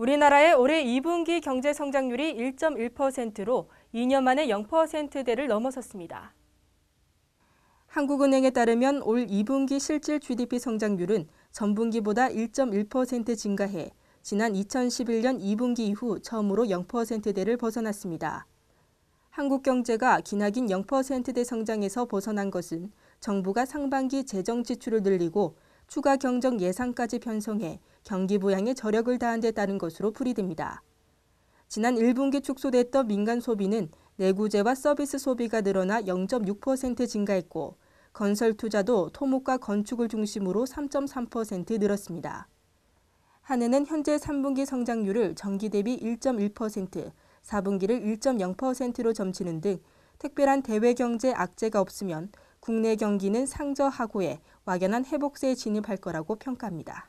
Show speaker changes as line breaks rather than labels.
우리나라의 올해 2분기 경제 성장률이 1.1%로 2년 만에 0%대를 넘어섰습니다. 한국은행에 따르면 올 2분기 실질 GDP 성장률은 전분기보다 1.1% 증가해 지난 2011년 2분기 이후 처음으로 0%대를 벗어났습니다. 한국 경제가 기나긴 0%대 성장에서 벗어난 것은 정부가 상반기 재정 지출을 늘리고 추가 경정 예산까지 편성해 경기 부양에 저력을 다한 데 따른 것으로 풀이됩니다. 지난 1분기 축소됐던 민간 소비는 내구재와 서비스 소비가 늘어나 0.6% 증가했고 건설 투자도 토목과 건축을 중심으로 3.3% 늘었습니다. 한해는 현재 3분기 성장률을 전기 대비 1.1%, 4분기를 1.0%로 점치는 등 특별한 대외 경제 악재가 없으면 국내 경기는 상저하고에 막연한 회복세에 진입할 거라고 평가합니다.